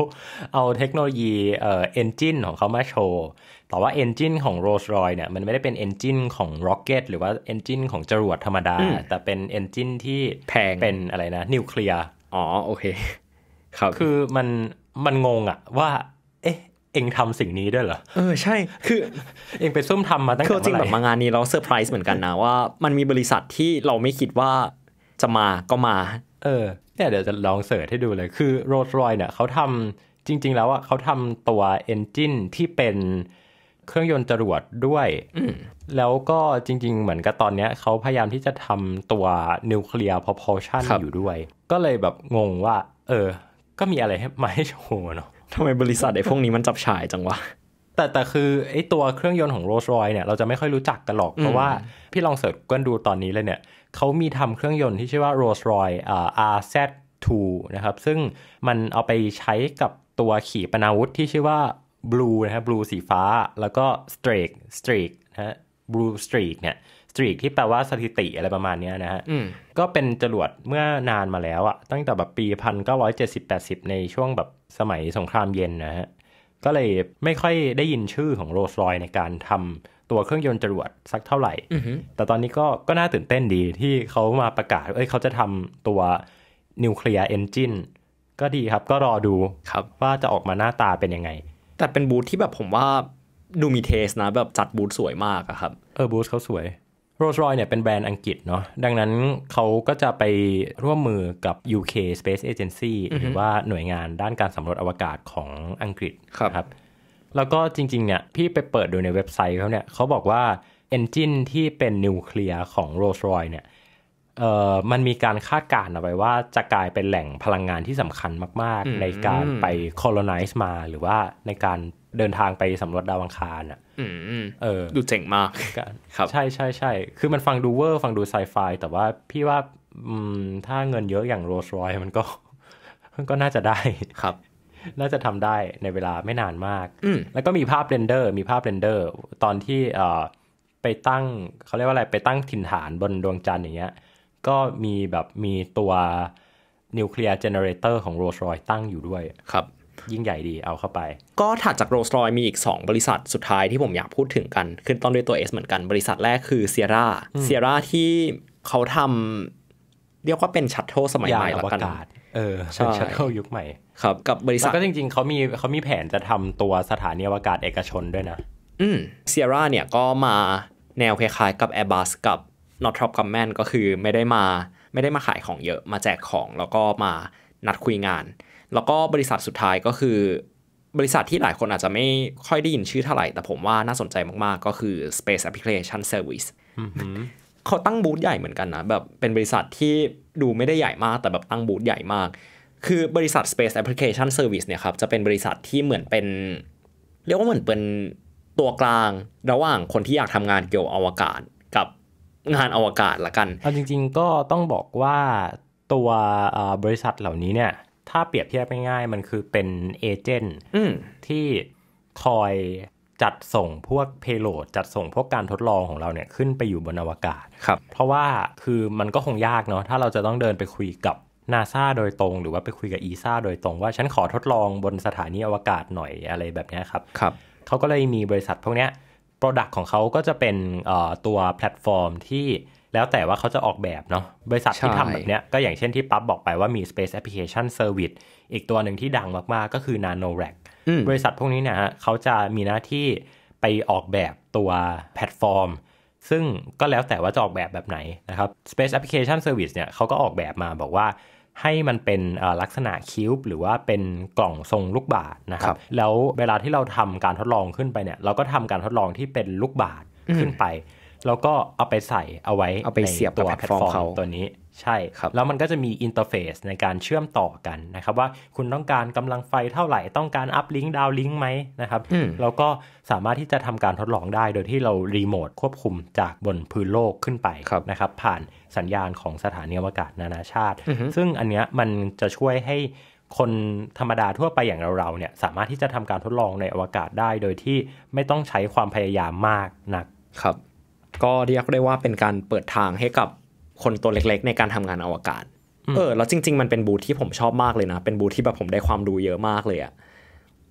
Speaker 1: เอาเทคโนโลยี เอ่อ engine ของเขามาโชว์แต่ว่า Engine ของ Rolls Royce เนี่ย มันไม่ได้เป็น Engine ของ Rocket หรือว่า Engine ของจรวดธรรมดา แต่เป็น Engine ที่แพงเป็นอะไรนะนิวเคลียร์อ๋อ โอเคครับคือมันมันงงอะว่า เอ๊ะ เองทำสิ่งนี้ด้วยเหรอ เออ ใช่ คือ เองไปซุ่มทำมาตั้งแต่เมื่อไหร่จริงแบบมางานนี้เราเซอร์ไพรส์เหมือนกันนะ ว่ามันมีบริษัทที่เราไม่คิดว่าจะมาก็มา เออเนี่ยเดี๋ยวจะลองเสิร์ชให้ดูเลย คือโรลส์รอยเนี่ยเขาทำจริง ๆ แล้วอ่ะเขาทำตัวเอนจินที่เป็นเครื่องยนต์จรวดด้วย แล้วก็จริงๆเหมือนกับตอนนี้เขาพยายามที่จะทำตัวนิวเคลียร์พอพอชันอยู่ด้วย ก็เลยแบบงงว่าเออ ก็มีอะไรมาให้โชว์เนาะทำไมบริษัทไอ้พวกนี้มันจับฉายจังวะ แต่แต่คือไอ้ตัวเครื่องยนต์ของโรสรอยเนี่ยเราจะไม่ค่อยรู้จักกันหรอก เพราะว่าพี่ลองเสิร์ชกันดูตอนนี้เลยเนี่ยเขามีทำเครื่องยนต์ที่ชื่อว่าโรสรอยอ่า RZ2 นะครับซึ่งมันเอาไปใช้กับตัวขี่ปนาวุธที่ชื่อว่าบลูนะฮะบลูสีฟ้า แล้วก็สเตรกสเตรกนะฮะบลูสตรีกเนี่ยสตรีกที่แปลว่าสถิติอะไรประมาณนี้นะฮะ ก็เป็นจรวดเมื่อนานมาแล้วอะ ตั้งแต่แบบปีพันเก้าร้อยเจ็ดสิบแปดสิบในช่วงแบบสมัยสงครามเย็นนะฮะ ก็เลยไม่ค่อยได้ยินชื่อของโรสรอยในการทำตัวเครื่องยนต์จรวดสักเท่าไหร่ แต่ตอนนี้ก็ก็น่าตื่นเต้นดีที่เขามาประกาศ เอ้ยเขาจะทำตัวนิวเคลียร์เอนจินก็ดีครับ ก็รอดูครับ ว่าจะออกมาหน้าตาเป็นยังไงแต่เป็นบูธที่แบบผมว่าดูมีเทสนะแบบจัดบูธสวยมากอะครับ เออบูธเขาสวยโรสรอยเนี่ยเป็นแบรนด์อังกฤษเนาะดังนั้นเขาก็จะไปร่วมมือกับ UK Space Agency หรือว่าหน่วยงานด้านการสำรวจอวกาศของอังกฤษครับรบแล้วก็จริงๆเนี่ยพี่ไปเปิดดูในเว็บไซต์เขาเนี่ยเขาบอกว่าเอนจินที่เป็นนิวเคลียร์ของโรสรอยเนี่ยมันมีการคาดการณ์เอาไว้ว่า จะกลายเป็นแหล่งพลังงานที่สำคัญมากๆ ในการไป colonize มาหรือว่าในการเดินทางไปสำรวจดาวอังคารอ่ะเออ ดูเจ๋งมาก ครับใช่ใช่ใช่ คือมันฟังดูเวอร์ ฟังดูไซไฟ แต่ว่าพี่ว่าถ้าเงินเยอะอย่างโรสรอยมันก็ มันก็น่าจะได้ ครับ น่าจะทำได้ในเวลาไม่นานมาก แล้วก็มีภาพเรนเดอร์ มีภาพเรนเดอร์ ตอนที่ไปตั้งเขาเรียกว่าอะไร ไปตั้งถิ่นฐานบนดวงจันทร์อย่างเงี้ยก็มีแบบมีตัวนิวเคลียร์เจเนเรเตอร์ของโรลส์รอยตั้งอยู่ด้วยครับ ยิ่งใหญ่ดีเอาเข้าไป ก็ถัดจากโรลส์รอยมีอีก 2 บริษัทสุดท้ายที่ผมอยากพูดถึงกัน ขึ้นต้นด้วยตัว S เหมือนกัน บริษัทแรกคือเซียร่าเซียร่าที่เขาทำเรียกว่าเป็นชัตโทสมัยใหม่ลวกันเออใช่ชัตโท้ยุคใหม่ ครับกับบริษัทก็จริงๆเขามีเขามีแผนจะทำตัวสถานีอวกาศเอกชนด้วยนะ อืมเซียร่าเนี่ยก็มาแนวคล้ายๆกับ Airbus กับ not top c o m m a n ก็คือไม่ได้มาไม่ได้มาขายของเยอะมาแจกของแล้วก็มานัดคุยงาน แล้วก็บริษัทสุดท้ายก็คือ บริษัทที่หลายคนอาจจะไม่ค่อยได้ยินชื่อเท่าไหร่แต่ผมว่าน่าสนใจมากๆ ก็คือ Space Application Service เขาตั้งบูธใหญ่เหมือนกันนะ แบบเป็นบริษัทที่ดูไม่ได้ใหญ่มากแต่แบบตั้งบูธใหญ่มาก คือบริษัท Space Application Service เนี่ยครับจะเป็นบริษัทที่เหมือนเป็น เรียกว่าเหมือนเป็นตัวกลางระหว่างคนที่อยากทำงานเกี่ยวอวกาศงานอวกาศละกันเอาจริง ๆ ก็ต้องบอกว่าตัวบริษัทเหล่านี้เนี่ย ถ้าเปรียบเทียบง่ายๆมันคือเป็นเอเจนต์ที่คอยจัดส่งพวกเพโลดจัดส่งพวกการทดลองของเราเนี่ย ขึ้นไปอยู่บนอวกาศครับ เพราะว่าคือมันก็คงยากเนาะถ้าเราจะต้องเดินไปคุยกับนาซาโดยตรง หรือว่าไปคุยกับอีซาโดยตรงว่าฉันขอทดลองบนสถานีอวกาศหน่อยอะไรแบบนี้ครับครับเขาก็เลยมีบริษัทพวกเนี้ย Product ของเขาก็จะเป็นตัวแพลตฟอร์มที่แล้วแต่ว่าเขาจะออกแบบเนาะบริษัทที่ทำแบบเนี้ยก็อย่างเช่นที่ปั๊บบอกไปว่ามี Space Application Service อีกตัวหนึ่งที่ดังมากๆ ก็คือ Nano Rack บริษัทพวกนี้เนี่ยฮะเขาจะมีหน้าที่ไปออกแบบตัวแพลตฟอร์ม ซึ่งก็แล้วแต่ว่าจะออกแบบแบบไหนนะครับ Space Application Service เนี่ยเขาก็ออกแบบมาบอกว่าให้มันเป็นลักษณะคิวบหรือว่าเป็นกล่องทรงลูกบาศนะครับรบแล้วเวลาที่เราทำการทดลองขึ้นไปเนี่ย เราก็ทำการทดลองที่เป็นลูกบาศขึ้นไป แล้วก็เอาไปใส่เอาไว้เอาไปเสียบตัวแพลตฟอร์มตัวนี้ใช่ครับแล้วมันก็จะมีอินเทอร์เฟซในการเชื่อมต่อกันนะครับว่าคุณต้องการกำลังไฟเท่าไหร่ ต้องการอัพลิงก์ดาวลิงก์ไหมนะครับแล้วก็สามารถที่จะทำการทดลองได้โดยที่เรารีโมทควบคุมจากบนพื้นโลกขึ้นไปนะครับ ผ่านสัญญาณของสถานีอวกาศนานาชาติ ซึ่งอันเนี้ยมันจะช่วยให้คนธรรมดาทั่วไปอย่างเราๆเนี่ย สามารถที่จะทำการทดลองในอวกาศได้ โดยที่ไม่ต้องใช้ความพยายามมากนักครับ ก็เรียกได้ว่าเป็นการเปิดทางให้กับคนตัวเล็กๆ ในการทำงานอวกาศ เออแล้วจริงๆมันเป็นบูธที่ผมชอบมากเลยนะ เป็นบูธที่แบบผมได้ความรู้เยอะมากเลยอะ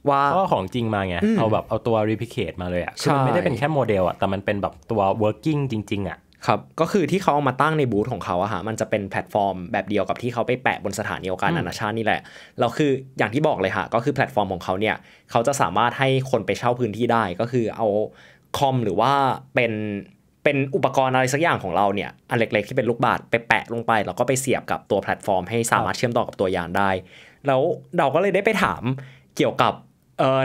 Speaker 1: ว่าก็ของจริงมาไงเอาแบบเอาตัวรีพิเคทมาเลยอะคือมันไม่ได้เป็นแค่โมเดลอะแต่มันเป็นแบบตัว working จริง ๆอะครับ ก็คือที่เขาเอามาตั้งในบูธของเขาอะฮะมันจะเป็นแพลตฟอร์มแบบเดียวกับที่เขาไปแปะบนสถานีอวกาศนานาชาตินี่แหละแล้วคืออย่างที่บอกเลยค่ะก็คือแพลตฟอร์มของเขาเนี่ย เขาจะสามารถให้คนไปเช่าพื้นที่ได้ ก็คือเอาคอมหรือว่าเป็นเป็นอุปกรณ์อะไรสักอย่างของเราเนี่ย อันเล็กๆ ที่เป็นลูกบาศไปแปะลงไปแล้วก็ไปเสียบกับตัวแพลตฟอร์ม ให้สามารถเชื่อมต่อกับตัวยานได้ แล้วเราก็เลยได้ไปถามเกี่ยวกับ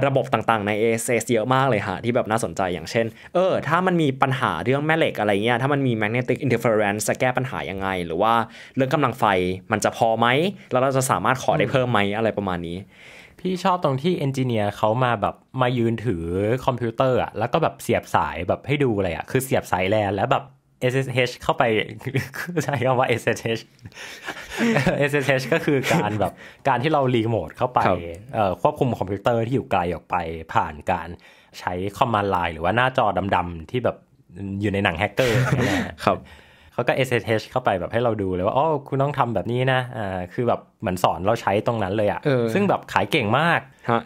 Speaker 1: ระบบต่างๆ ใน ASS เยอะมากเลยฮะ ที่แบบน่าสนใจอย่างเช่น เออ ถ้ามันมีปัญหาเรื่องแม่เหล็กอะไรเงี้ยถ้ามันมี magnetic interference จะแก้ปัญหายังไง หรือว่าเรื่องกำลังไฟมันจะพอไหมแล้วเราจะสามารถขอได้เพิ่มไหมอะไรประมาณนี้ที่ชอบตรงที่เอนจิเนียร์เขามาแบบมายืนถือคอมพิวเตอร์อะแล้วก็แบบเสียบสายแบบให้ดูอะไรอะคือเสียบสายแลนแล้วแบบ SSH เข้าไปใช้คำว่า SSH SSH ก็คือการแบบการที่เรารีโมทเข้าไป ควบคุมคอมพิวเตอร์ที่อยู่ไกลออกไปผ่านการใช้คอมมานด์ไลน์หรือว่าหน้าจอดำๆที่แบบอยู่ในหนังแฮกเกอร์ครับเขาก็ SSH เข้าไปแบบให้เราดูเลยว่าอ๋อคุณต้องทำแบบนี้นะอ่าคือแบบเหมือนสอนเราใช้ตรงนั้นเลยอะ่ะ ซึ่งแบบขายเก่งมาก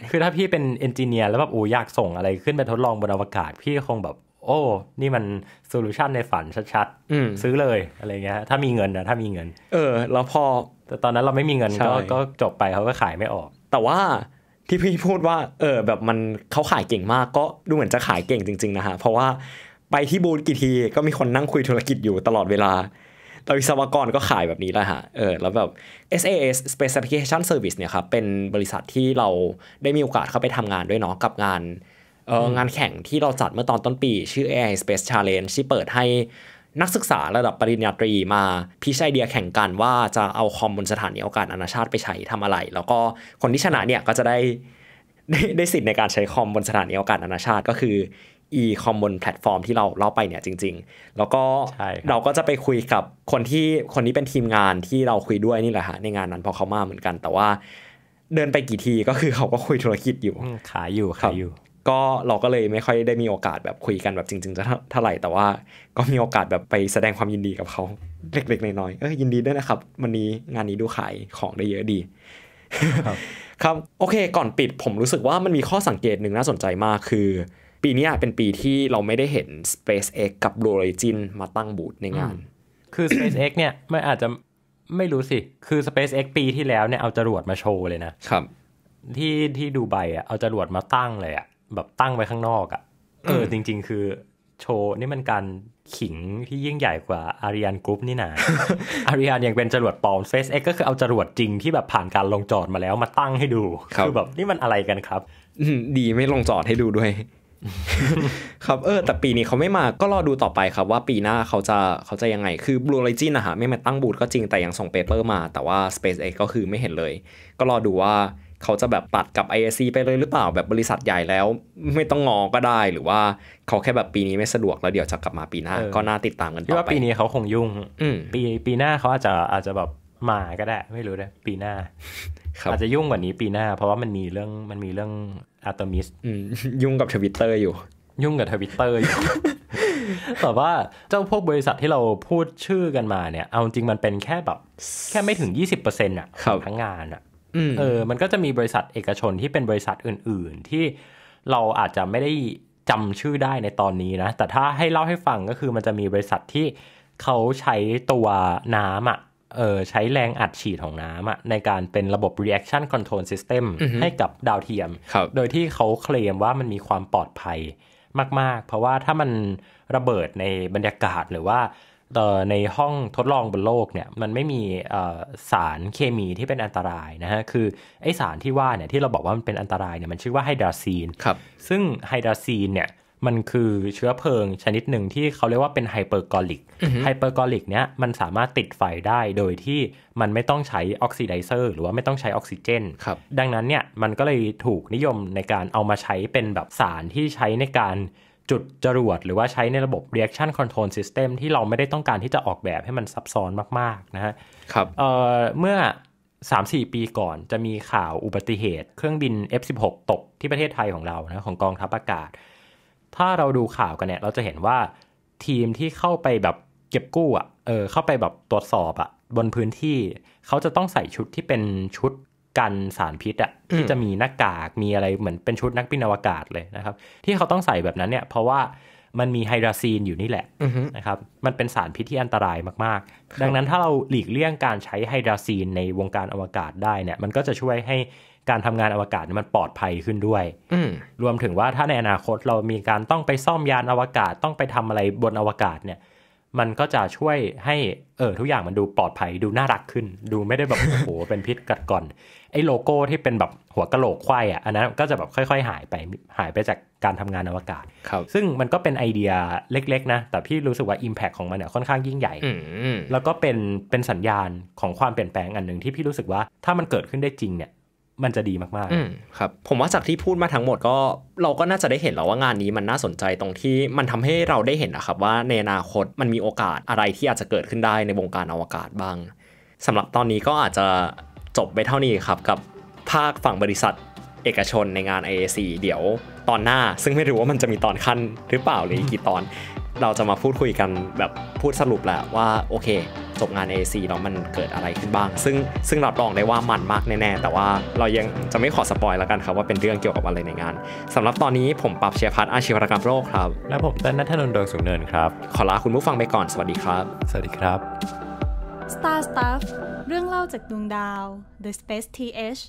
Speaker 1: คือถ้าพี่เป็นเอนจิเนียร์แล้วแบบโอ้อยากส่งอะไรขึ้นไปทดลองบนอวกาศ พี่คงแบบ โอ้ นี่มันโซลูชันในฝันชัดๆซื้อเลยอะไรเงี้ย ถ้ามีเงินนะถ้ามีเงิน เออ แล้วพอแต่ตอนนั้นเราไม่มีเงินก็ก็จบไปเขาก็ขายไม่ออก แต่ว่าที่พี่พูดว่า เออ แบบมันเขาขายเก่งมาก ก็ดูเหมือนจะขายเก่งจริง ๆ นะฮะ เพราะว่าไปที่บูธกี่ทีก็มีคนนั่งคุยธุรกิจอยู่ตลอดเวลาเราวิศวกรก็ขายแบบนี้แหละฮะ เออ แล้วแบบ SAS Space Application Service เนี่ยครับเป็นบริษัทที่เราได้มีโอกาสเข้าไปทำงานด้วยเนาะ กับงานเอองานแข่งที่เราจัดเมื่อตอนต้นปี ชื่อ AI Space Challenge ที่เปิดให้นักศึกษาระดับปริญญาตรีมาพิชัยเดียแข่งกันว่าจะเอาคอมบนสถานีอวกาศนานาชาติไปใช้ทำอะไร แล้วก็คนที่ชนะเนี่ยก็จะได้ได้ได้สิทธิ์ในการใช้คอมบนสถานีอวกาศนานาชาติก็คืออีคอมบนแพลตฟอร์มที่เราเล่าไปเนี่ยจริง ๆ แล้วก็เราก็จะไปคุยกับคนที่คนนี้เป็นทีมงานที่เราคุยด้วยนี่แหละฮะในงานนั้น พอเขามาเหมือนกันแต่ว่า เดินไปกี่ทีก็คือเขาก็คุยธุรกิจอยู่ขายอยู่ขายอยู่ ก็เราก็เลยไม่ค่อยได้มีโอกาสแบบคุยกันแบบจริงๆจะเท่าไหร่แต่ว่าก็มีโอกาสแบบไปแสดงความยินดีกับเขาเล็ก ๆน้อยๆเอ้ยินดีด้วยนะครับวันนี้งานนี้ดูขายของได้เยอะดีครับโอเคก่อนปิดผมรู้สึกว่ามันมีข้อสังเกตหนึ่งน่าสนใจมากคือปีนี้เป็นปีที่เราไม่ได้เห็น SpaceX กับ Blue Origin มาตั้งบูธในงาน คือ SpaceX เนี่ยไม่อาจจะไม่รู้สิ คือ SpaceX ปีที่แล้วเนี่ยเอาจรวดมาโชว์เลยนะ ครับ ที่ที่ดูใบอ่ะเอาจรวดมาตั้งเลยอ่ะแบบตั้งไว้ข้างนอกอ่ะ เออ จริงๆคือโชว์นี่มันการขิงที่ยิ่งใหญ่กว่าอารียานกรุ๊ปนี่นาอารียานยังเป็นจรวดปลอม SpaceX ก็คือเอาจรวดจริงที่แบบผ่านการลงจอดมาแล้วมาตั้งให้ดู คือแบบนี่มันอะไรกันครับดีไม่ลงจอดให้ดูด้วยครับเออ แต่ปีนี้เขาไม่มาก็รอดูต่อไปครับว่าปีหน้าเขาจะเขาจะยังไงคือ Blue Origin นะฮะไม่มาตั้งบูธก็จริงแต่ยังส่งเปเปอร์มาแต่ว่า SpaceX ก็คือไม่เห็นเลย ก็รอดูว่าเขาจะแบบปัดกับ i อ c ไปเลยหรือเปล่าแบบบริษัทใหญ่แล้วไม่ต้องงอก็ได้หรือว่าเขาแค่แบบปีนี้ไม่สะดวกแล้วเดี๋ยวจะกลับมาปีหน้าก็น่าติดตามกันต่อไปว่าปีนี้เขาคงยุ่งปีปีหน้าเขาอาจจะอาจจะแบบมาก็ได้ ไม่รู้นะ ปีหน้าอาจจะยุ่งกว่านี้ปีหน้าเพราะว่ามันมีเรื่องมันมีเรื่องอัตมิสยุ่งกับทวิตเตอร์อยู่ยุ่งกับทวิตเตอร์อยู่แต่ว่าเจ้าพวกบริษัทที่เราพูดชื่อกันมาเนี่ยเอาจริงมันเป็นแค่แบบ แค่ไม่ถึง 20%อน่ะของทั้งงานอ่ะเออ มันก็จะมีบริษัทเอกชนที่เป็นบริษัทอื่น ๆ ที่เราอาจจะไม่ได้จำชื่อได้ในตอนนี้นะแต่ถ้าให้เล่าให้ฟังก็คือมันจะมีบริษัทที่เขาใช้ตัวน้ำอ่ะเออใช้แรงอัดฉีดของน้ำอะในการเป็นระบบ reaction control system ให้กับดาวเทียม โดยที่เขาเคลมว่ามันมีความปลอดภัยมากๆ เพราะว่าถ้ามันระเบิดในบรรยากาศหรือว่าในห้องทดลองบนโลกเนี่ยมันไม่มีสารเคมีที่เป็นอันตรายนะฮะ คือไอสารที่ว่าเนี่ยที่เราบอกว่ามันเป็นอันตรายเนี่ยมันชื่อว่าไฮดราซีนซึ่งไฮดราซีนเนี่ยมันคือเชื้อเพลิงชนิดหนึ่งที่เขาเรียกว่าเป็นไฮเปอร์กรลิก ไฮเปอร์กรลิกเนี้ยมันสามารถติดไฟได้โดยที่มันไม่ต้องใช้ออกซิไดเซอร์หรือว่าไม่ต้องใช้ออกซิเจน ครับ ดังนั้นเนี่ยมันก็เลยถูกนิยมในการเอามาใช้เป็นแบบสารที่ใช้ในการจุดจรวดหรือว่าใช้ในระบบ reaction control system ที่เราไม่ได้ต้องการที่จะออกแบบให้มันซับซ้อนมากๆนะฮะครับ เอ่อเมื่อ 3-4 ปีก่อนจะมีข่าวอุบัติเหตุ เครื่องบิน F16 ตกที่ประเทศไทยของเรานะของกองทัพอากาศถ้าเราดูข่าวกันเนี่ย เราจะเห็นว่าทีมที่เข้าไปแบบเก็บกู้อ่ะเออ เข้าไปแบบตรวจสอบ อ่ะ บนพื้นที่ เขาจะต้องใส่ชุดที่เป็นชุดกันสารพิษอ่ะที่จะมีหน้ากากมีอะไรเหมือนเป็นชุดนักบินอวกาศเลยนะครับ ที่เขาต้องใส่แบบนั้นเนี่ย เพราะว่ามันมีไฮดราซีนอยู่นี่แหละนะครับ มันเป็นสารพิษที่อันตรายมากๆ ดังนั้นถ้าเราหลีกเลี่ยงการใช้ไฮดราซีนในวงการอวกาศได้เนี่ย มันก็จะช่วยให้การทำงานอวกาศมันปลอดภัยขึ้นด้วยรวมถึงว่าถ้าในอนาคตเรามีการต้องไปซ่อมยานอวกาศ ต้องไปทำอะไรบนอวกาศเนี่ย มันก็จะช่วยให้เออทุกอย่างมันดูปลอดภัยดูน่ารักขึ้น ดูไม่ได้แบบโอ้โหเป็นพิษกัดก่อน ไอ้โลโก้ที่เป็นแบบหัวกะโหลกวายอ่ะอันนั้นก็จะแบบค่อยๆหายไปหายไปจากการทำงานอวกาศ ครับ ซึ่งมันก็เป็นไอเดียเล็ก ๆ นะ แต่พี่รู้สึกว่า Impact ของมันเนี่ยค่อนข้างยิ่งใหญ่แล้วก็เป็นเป็นสัญญาณของความเปลี่ยนแปลงอันหนึ่งที่พี่รู้สึกว่าถ้ามันเกิดขึ้นได้จริงเนี่ยมันจะดีมากๆครับ ผมว่าจากที่พูดมาทั้งหมดก็เราก็น่าจะได้เห็นแล้วว่างานนี้มันน่าสนใจตรงที่มันทำให้เราได้เห็นนะครับ ว่าในอนาคตมันมีโอกาสอะไรที่อาจจะเกิดขึ้นได้ในวงการอวกาศบ้าง สำหรับตอนนี้ก็อาจจะจบไปเท่านี้ครับ กับภาคฝั่งบริษัทเอกชนในงาน IAC เดี๋ยวตอนหน้าซึ่งไม่รู้ว่ามันจะมีตอนขั้นหรือเปล่าหรือกี่ตอนเราจะมาพูดคุยกันแบบพูดสรุปแหละว่าโอเค จบงาน AC แล้วมันเกิดอะไรขึ้นบ้าง ซึ่งซึ่งรับรองได้ว่ามันมากแน่ ๆ แต่ว่าเรายังจะไม่ขอสปอยแล้วกันครับว่าเป็นเรื่องเกี่ยวกับอะไรในงานสำหรับตอนนี้ผมปรับเชียร์พัฒอาชีวรกรรมโรคครับ และผมเต้นนัทนนท์ดวงสุเนินครับ ขอลาคุณผู้ฟังไปก่อนสวัสดีครับสวัสดีครับ Star Stuff เรื่องเล่าจากดวงดาว The Space TH